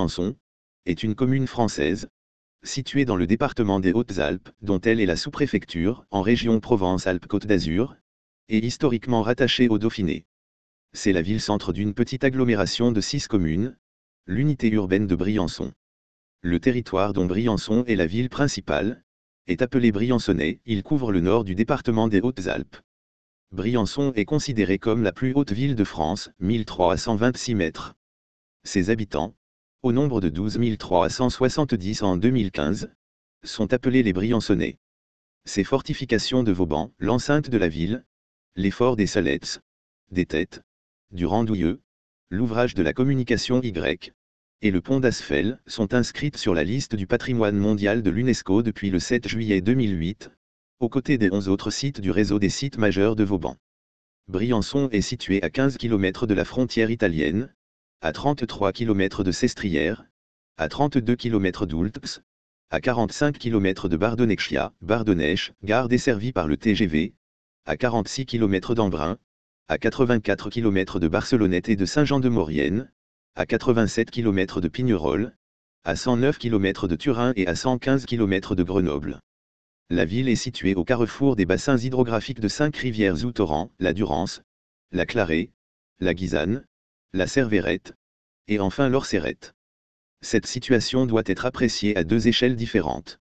Briançon, est une commune française, située dans le département des Hautes-Alpes, dont elle est la sous-préfecture, en région Provence-Alpes-Côte d'Azur, et historiquement rattachée au Dauphiné. C'est la ville-centre d'une petite agglomération de six communes, l'unité urbaine de Briançon. Le territoire dont Briançon est la ville principale, est appelé Briançonnais, il couvre le nord du département des Hautes-Alpes. Briançon est considéré comme la plus haute ville de France, 1326 mètres. Ses habitants, au nombre de 12 370 en 2015, sont appelés les Briançonnais. Ces fortifications de Vauban, l'enceinte de la ville, les forts des Salettes, des Têtes, du Randouilleux, l'ouvrage de la communication Y, et le pont d'Asphel sont inscrites sur la liste du patrimoine mondial de l'UNESCO depuis le 7 juillet 2008, aux côtés des 11 autres sites du réseau des sites majeurs de Vauban. Briançon est situé à 15 km de la frontière italienne, à 33 km de Sestrières, à 32 km d'Oultps, à 45 km de Bardonechia, Bardonech, gare desservie par le TGV, à 46 km d'Embrun, à 84 km de Barcelonnette et de Saint-Jean-de-Maurienne, à 87 km de Pignerol, à 109 km de Turin et à 115 km de Grenoble. La ville est située au carrefour des bassins hydrographiques de cinq rivières ou torrents, la Durance, la Clarée, la Guisane, la Cerverette. et enfin l'Orserette. Cette situation doit être appréciée à deux échelles différentes.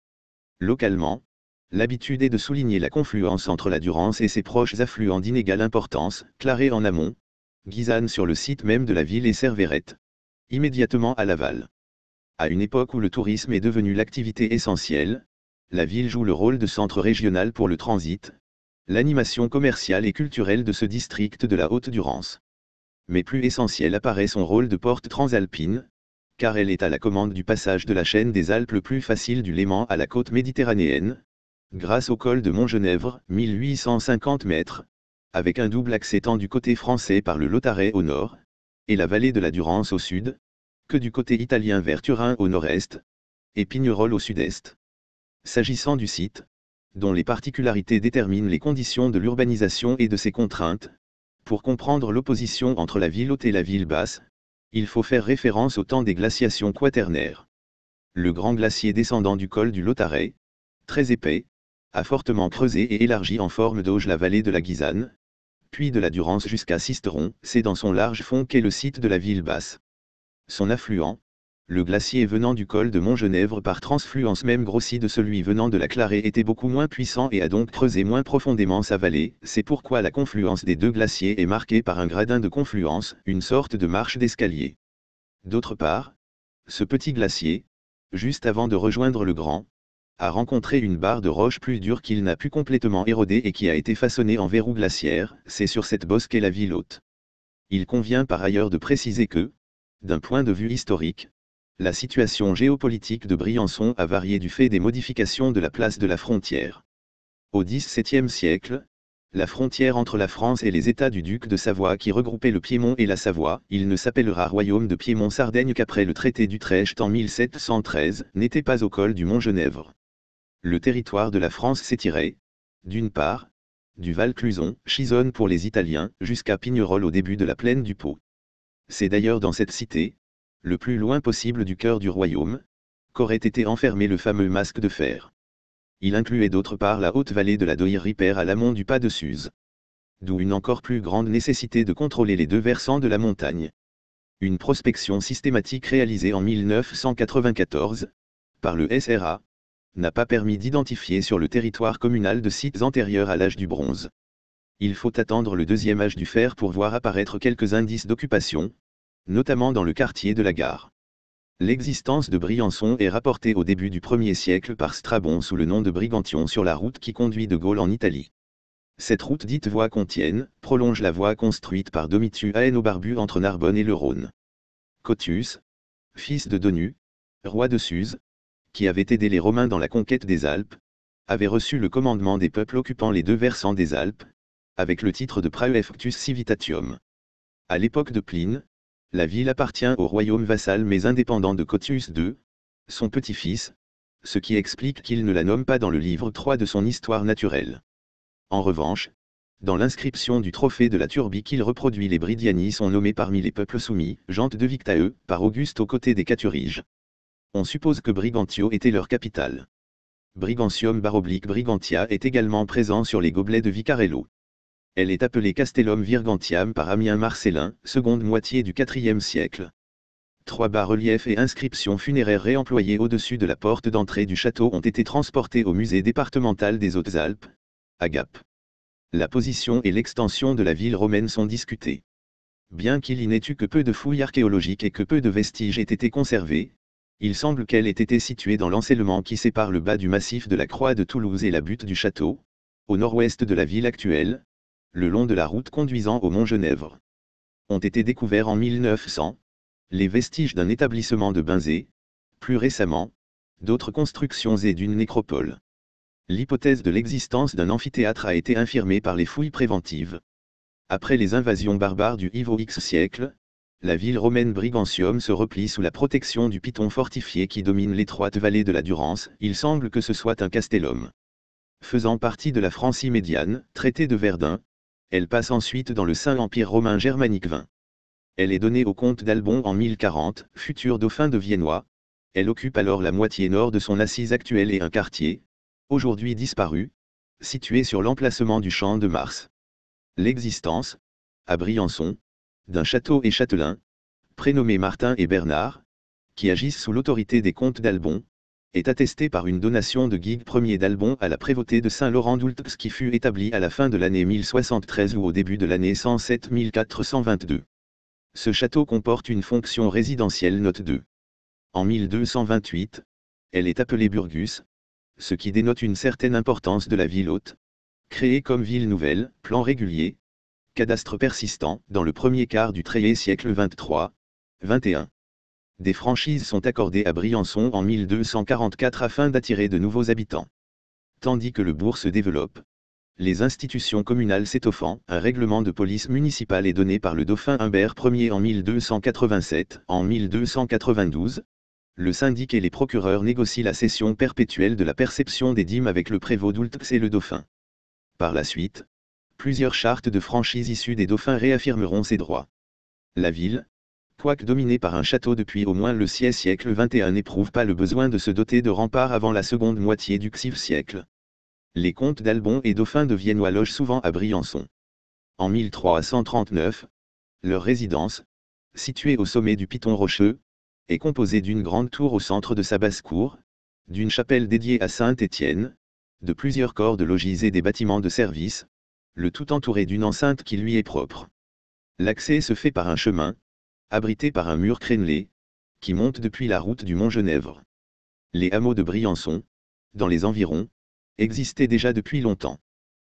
Localement, l'habitude est de souligner la confluence entre la Durance et ses proches affluents d'inégale importance, clarée en amont, Guisane sur le site même de la ville et Cerverette, immédiatement à l'aval. À une époque où le tourisme est devenu l'activité essentielle, la ville joue le rôle de centre régional pour le transit, l'animation commerciale et culturelle de ce district de la Haute-Durance mais plus essentiel apparaît son rôle de porte transalpine, car elle est à la commande du passage de la chaîne des Alpes le plus facile du Léman à la côte méditerranéenne, grâce au col de Montgenèvre, 1850 mètres, avec un double accès tant du côté français par le Lotaret au nord, et la vallée de la Durance au sud, que du côté italien vers Turin au nord-est, et Pignerol au sud-est. S'agissant du site, dont les particularités déterminent les conditions de l'urbanisation et de ses contraintes, pour comprendre l'opposition entre la ville haute et la ville basse, il faut faire référence au temps des glaciations quaternaires. Le grand glacier descendant du col du Lotaret, très épais, a fortement creusé et élargi en forme d'auge la vallée de la Guisane, puis de la Durance jusqu'à Sisteron, c'est dans son large fond qu'est le site de la ville basse. Son affluent, le glacier venant du col de Montgenèvre par transfluence même grossie de celui venant de la Clarée était beaucoup moins puissant et a donc creusé moins profondément sa vallée, c'est pourquoi la confluence des deux glaciers est marquée par un gradin de confluence, une sorte de marche d'escalier. D'autre part, ce petit glacier, juste avant de rejoindre le grand, a rencontré une barre de roche plus dure qu'il n'a pu complètement éroder et qui a été façonnée en verrou glaciaire, c'est sur cette bosse qu'est la ville haute. Il convient par ailleurs de préciser que, d'un point de vue historique, la situation géopolitique de Briançon a varié du fait des modifications de la place de la frontière. Au XVIIe siècle, la frontière entre la France et les États du duc de Savoie qui regroupait le Piémont et la Savoie, il ne s'appellera Royaume de Piémont-Sardaigne qu'après le traité d'Utrecht en 1713, n'était pas au col du Mont-Genèvre. Le territoire de la France s'étirait, d'une part, du Val-Cluson, Chisonne pour les Italiens, jusqu'à Pignerol au début de la plaine du Pau. C'est d'ailleurs dans cette cité, le plus loin possible du cœur du royaume, qu'aurait été enfermé le fameux masque de fer. Il incluait d'autre part la haute vallée de la Doir Ripère à l'amont du pas de Suse. D'où une encore plus grande nécessité de contrôler les deux versants de la montagne. Une prospection systématique réalisée en 1994, par le SRA, n'a pas permis d'identifier sur le territoire communal de sites antérieurs à l'âge du bronze. Il faut attendre le deuxième âge du fer pour voir apparaître quelques indices d'occupation, notamment dans le quartier de la gare. L'existence de Briançon est rapportée au début du 1er siècle par Strabon sous le nom de Brigantion sur la route qui conduit de Gaulle en Italie. Cette route dite voie contienne prolonge la voie construite par Domitius Aenobarbu entre Narbonne et le Rhône. Cotus, fils de Donu, roi de Suse, qui avait aidé les Romains dans la conquête des Alpes, avait reçu le commandement des peuples occupant les deux versants des Alpes, avec le titre de Praefectus Civitatium. À l'époque de Pline, la ville appartient au royaume vassal mais indépendant de Cotius II, son petit-fils, ce qui explique qu'il ne la nomme pas dans le livre 3 de son histoire naturelle. En revanche, dans l'inscription du trophée de la Turbie qu'il reproduit les Bridiani sont nommés parmi les peuples soumis, Jante de Victae, par Auguste aux côtés des Caturiges. On suppose que Brigantio était leur capitale. Brigantium baroblique Brigantia est également présent sur les gobelets de Vicarello. Elle est appelée Castellum Virgantiam par Amien Marcellin, seconde moitié du IVe siècle. Trois bas-reliefs et inscriptions funéraires réemployées au-dessus de la porte d'entrée du château ont été transportés au musée départemental des Hautes-Alpes, à Gap. La position et l'extension de la ville romaine sont discutées. Bien qu'il y n'ait eu que peu de fouilles archéologiques et que peu de vestiges aient été conservés, il semble qu'elle ait été située dans l'enseignement qui sépare le bas du massif de la Croix de Toulouse et la butte du château, au nord-ouest de la ville actuelle, le long de la route conduisant au Mont Genève, Ont été découverts en 1900 les vestiges d'un établissement de Binzé, plus récemment, d'autres constructions et d'une nécropole. L'hypothèse de l'existence d'un amphithéâtre a été infirmée par les fouilles préventives. Après les invasions barbares du Ivo X siècle, la ville romaine Brigantium se replie sous la protection du piton fortifié qui domine l'étroite vallée de la Durance, il semble que ce soit un castellum. Faisant partie de la Francie médiane, traité de Verdun, elle passe ensuite dans le Saint-Empire romain germanique 20. Elle est donnée au comte d'Albon en 1040, futur dauphin de Viennois. Elle occupe alors la moitié nord de son assise actuelle et un quartier, aujourd'hui disparu, situé sur l'emplacement du champ de Mars. L'existence, à Briançon, d'un château et châtelain, prénommés Martin et Bernard, qui agissent sous l'autorité des comtes d'Albon, est attestée par une donation de Guy Ier d'Albon à la prévôté de Saint-Laurent d'Oultx qui fut établie à la fin de l'année 1073 ou au début de l'année 107 1422 Ce château comporte une fonction résidentielle note 2. En 1228, elle est appelée Burgus, ce qui dénote une certaine importance de la ville haute, créée comme ville nouvelle, plan régulier, cadastre persistant dans le premier quart du treizième siècle 23, 21 des franchises sont accordées à Briançon en 1244 afin d'attirer de nouveaux habitants. Tandis que le bourg se développe, les institutions communales s'étoffant, un règlement de police municipale est donné par le dauphin Humbert Ier en 1287. En 1292, le syndic et les procureurs négocient la cession perpétuelle de la perception des dîmes avec le prévôt d'Oultx et le dauphin. Par la suite, plusieurs chartes de franchise issues des dauphins réaffirmeront ces droits. La ville, quoique dominé par un château depuis au moins le siècle XXI n'éprouve pas le besoin de se doter de remparts avant la seconde moitié du XVe siècle. Les comtes d'Albon et Dauphin de Viennois logent souvent à Briançon. En 1339, leur résidence, située au sommet du Piton Rocheux, est composée d'une grande tour au centre de sa basse-cour, d'une chapelle dédiée à Saint-Étienne, de plusieurs corps de logis et des bâtiments de service, le tout entouré d'une enceinte qui lui est propre. L'accès se fait par un chemin, abrité par un mur crénelé, qui monte depuis la route du Mont-Genèvre. Les hameaux de Briançon, dans les environs, existaient déjà depuis longtemps.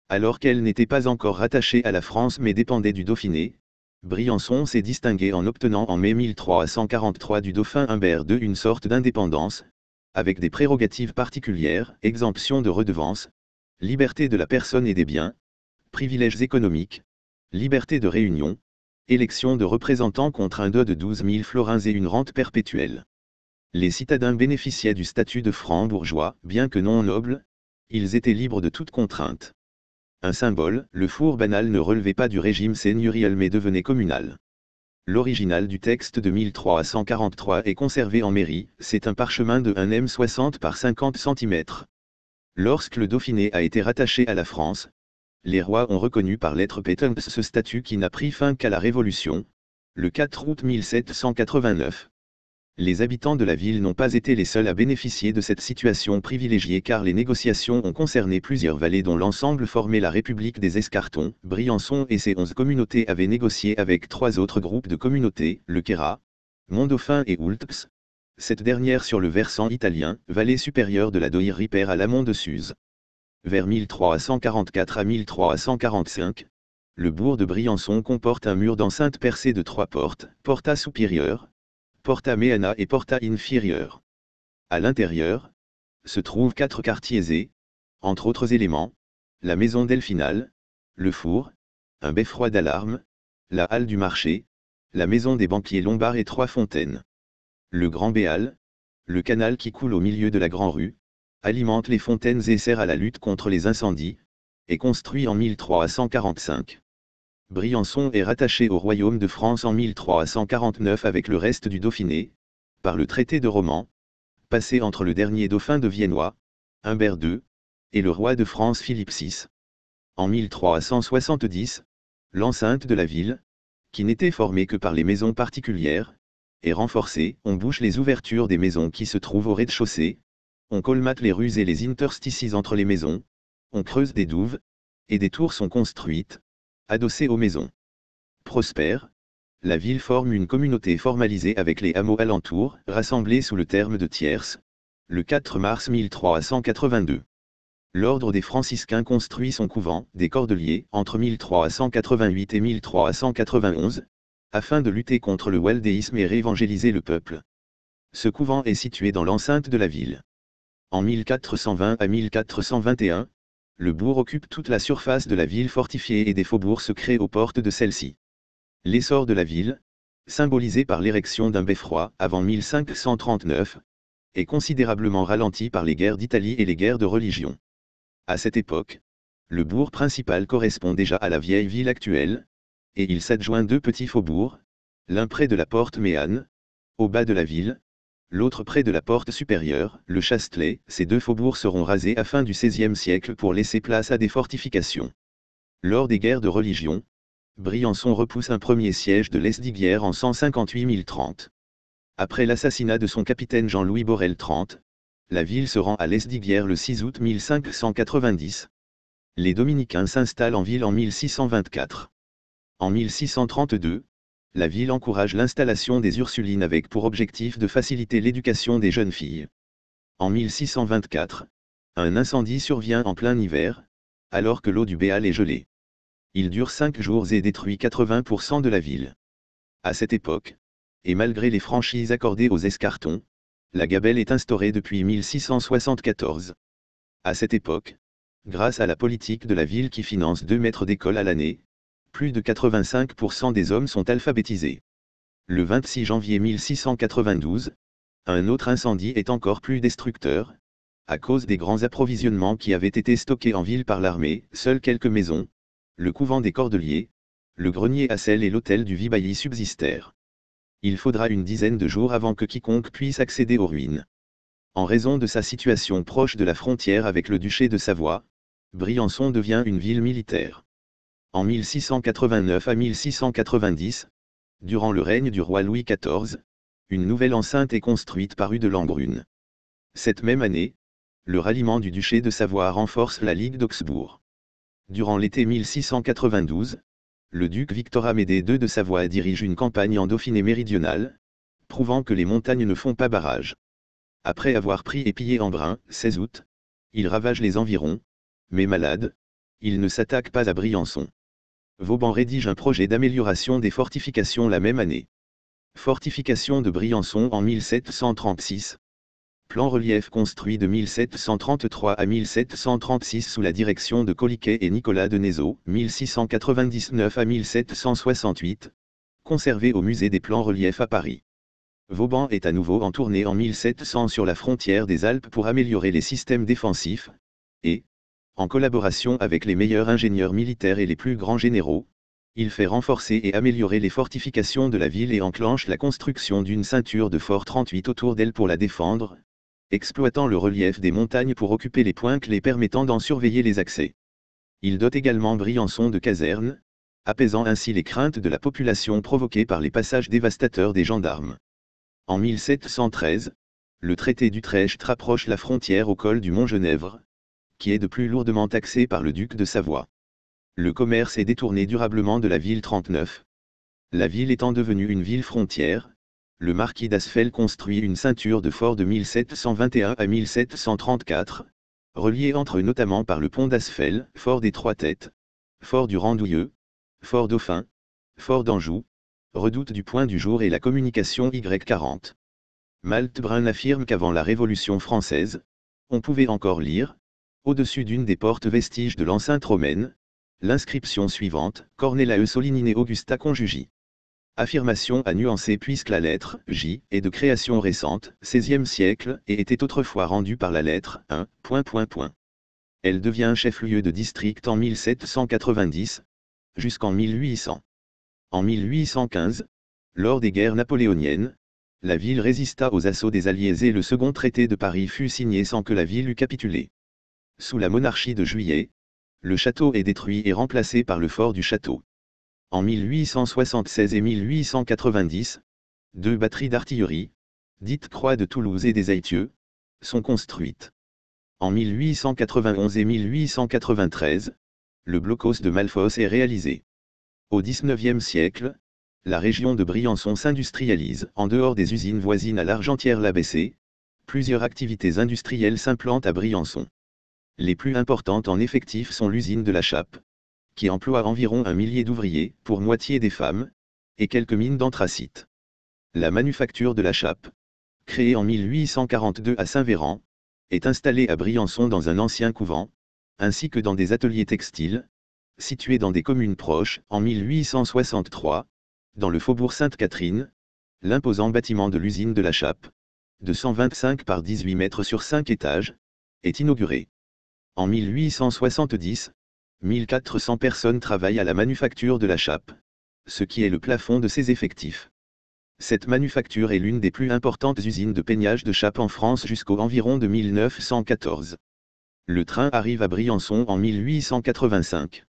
Alors qu'elle n'était pas encore rattachée à la France mais dépendait du Dauphiné, Briançon s'est distingué en obtenant en mai 1343 du dauphin Humbert II une sorte d'indépendance, avec des prérogatives particulières, exemption de redevances, liberté de la personne et des biens, privilèges économiques, liberté de réunion, élection de représentants contre un dos de 12 000 florins et une rente perpétuelle. Les citadins bénéficiaient du statut de francs bourgeois, bien que non noble, ils étaient libres de toute contrainte. Un symbole, le four banal ne relevait pas du régime seigneurial mais devenait communal. L'original du texte de 1343 est conservé en mairie, c'est un parchemin de 1 m 60 par 50 cm. Lorsque le Dauphiné a été rattaché à la France, les rois ont reconnu par lettre patente ce statut qui n'a pris fin qu'à la Révolution, le 4 août 1789. Les habitants de la ville n'ont pas été les seuls à bénéficier de cette situation privilégiée car les négociations ont concerné plusieurs vallées dont l'ensemble formait la République des Escartons, Briançon et ses onze communautés avaient négocié avec trois autres groupes de communautés, le Kera, dauphin et Oultps, cette dernière sur le versant italien, vallée supérieure de la Doire ripère à l'amont de Suse. Vers 1344 à 1345, le bourg de Briançon comporte un mur d'enceinte percé de trois portes, porta supérieure, porta méana et porta inférieure. À l'intérieur, se trouvent quatre quartiers et, entre autres éléments, la maison delphinale, le four, un beffroi d'alarme, la halle du marché, la maison des banquiers lombards et trois fontaines. Le grand béal, le canal qui coule au milieu de la grand rue, alimente les fontaines et sert à la lutte contre les incendies, est construit en 1345. Briançon est rattaché au royaume de France en 1349 avec le reste du Dauphiné, par le traité de Romans, passé entre le dernier dauphin de Viennois, Humbert II, et le roi de France Philippe VI. En 1370, l'enceinte de la ville, qui n'était formée que par les maisons particulières, est renforcée, on bouche les ouvertures des maisons qui se trouvent au rez-de-chaussée, on colmate les rues et les interstices entre les maisons, on creuse des douves, et des tours sont construites, adossées aux maisons. Prospère, la ville forme une communauté formalisée avec les hameaux alentours, rassemblés sous le terme de Tierce, le 4 mars 1382. L'ordre des franciscains construit son couvent des Cordeliers entre 1388 et 1391, afin de lutter contre le waldéisme et réévangéliser le peuple. Ce couvent est situé dans l'enceinte de la ville. En 1420 à 1421, le bourg occupe toute la surface de la ville fortifiée et des faubourgs se créent aux portes de celle-ci. L'essor de la ville, symbolisé par l'érection d'un beffroi avant 1539, est considérablement ralenti par les guerres d'Italie et les guerres de religion. À cette époque, le bourg principal correspond déjà à la vieille ville actuelle, et il s'adjoint deux petits faubourgs, l'un près de la porte Méane, au bas de la ville, l'autre près de la porte supérieure, le Chastelet, ces deux faubourgs seront rasés à fin du XVIe siècle pour laisser place à des fortifications. Lors des guerres de religion, Briançon repousse un premier siège de l'Esdiguière en 158 030. Après l'assassinat de son capitaine Jean-Louis Borel 30, la ville se rend à l'Esdiguière le 6 août 1590. Les dominicains s'installent en ville en 1624. En 1632, la ville encourage l'installation des Ursulines avec pour objectif de faciliter l'éducation des jeunes filles. En 1624, un incendie survient en plein hiver, alors que l'eau du Béal est gelée. Il dure cinq jours et détruit 80% de la ville. À cette époque, et malgré les franchises accordées aux escartons, la gabelle est instaurée depuis 1674. À cette époque, grâce à la politique de la ville qui finance deux mètres d'école à l'année, plus de 85% des hommes sont alphabétisés. Le 26 janvier 1692, un autre incendie est encore plus destructeur. À cause des grands approvisionnements qui avaient été stockés en ville par l'armée, seules quelques maisons, le couvent des Cordeliers, le grenier à sel et l'hôtel du Vibailly subsistèrent. Il faudra une dizaine de jours avant que quiconque puisse accéder aux ruines. En raison de sa situation proche de la frontière avec le duché de Savoie, Briançon devient une ville militaire. En 1689 à 1690, durant le règne du roi Louis XIV, une nouvelle enceinte est construite par rue de Langrune. Cette même année, le ralliement du duché de Savoie renforce la Ligue d'Augsbourg. Durant l'été 1692, le duc Victor Amédée II de Savoie dirige une campagne en Dauphiné méridionale, prouvant que les montagnes ne font pas barrage. Après avoir pris et pillé Embrun, 16 août, il ravage les environs, mais malade, il ne s'attaque pas à Briançon. Vauban rédige un projet d'amélioration des fortifications la même année. Fortification de Briançon en 1736. Plan relief construit de 1733 à 1736 sous la direction de Coliquet et Nicolas de Nézot, 1699 à 1768. Conservé au musée des plans reliefs à Paris. Vauban est à nouveau en tournée en 1700 sur la frontière des Alpes pour améliorer les systèmes défensifs, et, en collaboration avec les meilleurs ingénieurs militaires et les plus grands généraux, il fait renforcer et améliorer les fortifications de la ville et enclenche la construction d'une ceinture de fort 38 autour d'elle pour la défendre, exploitant le relief des montagnes pour occuper les points clés permettant d'en surveiller les accès. Il dote également Briançon de casernes, apaisant ainsi les craintes de la population provoquées par les passages dévastateurs des gendarmes. En 1713, le traité d'Utrecht rapproche la frontière au col du Mont-Genèvre, qui est de plus lourdement taxé par le duc de Savoie. Le commerce est détourné durablement de la ville 39. La ville étant devenue une ville frontière, le marquis d'Asfeld construit une ceinture de fort de 1721 à 1734, reliée entre notamment par le pont d'Asfeld, fort des Trois Têtes, fort du Randouilleux, fort Dauphin, fort d'Anjou, redoute du point du jour et la communication Y40. Malte Brun affirme qu'avant la Révolution française, on pouvait encore lire, au-dessus d'une des portes vestiges de l'enceinte romaine, l'inscription suivante, Cornelae Solinine Augusta Conjugi. Affirmation à nuancer puisque la lettre J est de création récente, 16e siècle, et était autrefois rendue par la lettre 1. Elle devient chef-lieu de district en 1790, jusqu'en 1800. En 1815, lors des guerres napoléoniennes, la ville résista aux assauts des Alliés et le second traité de Paris fut signé sans que la ville eût capitulé. Sous la monarchie de Juillet, le château est détruit et remplacé par le fort du château. En 1876 et 1890, deux batteries d'artillerie, dites Croix de Toulouse et des Aïtieux, sont construites. En 1891 et 1893, le blocos de Malfos est réalisé. Au XIXe siècle, la région de Briançon s'industrialise en dehors des usines voisines à largentière bessée plusieurs activités industrielles s'implantent à Briançon. Les plus importantes en effectif sont l'usine de la Chape, qui emploie environ un millier d'ouvriers, pour moitié des femmes, et quelques mines d'anthracite. La manufacture de la Chape, créée en 1842 à Saint-Véran, est installée à Briançon dans un ancien couvent, ainsi que dans des ateliers textiles, situés dans des communes proches, en 1863, dans le faubourg Sainte-Catherine, l'imposant bâtiment de l'usine de la Chape, de 125 par 18 mètres sur 5 étages, est inauguré. En 1870, 1400 personnes travaillent à la manufacture de la chape, ce qui est le plafond de ses effectifs. Cette manufacture est l'une des plus importantes usines de peignage de chape en France jusqu'au environ de 1914. Le train arrive à Briançon en 1885.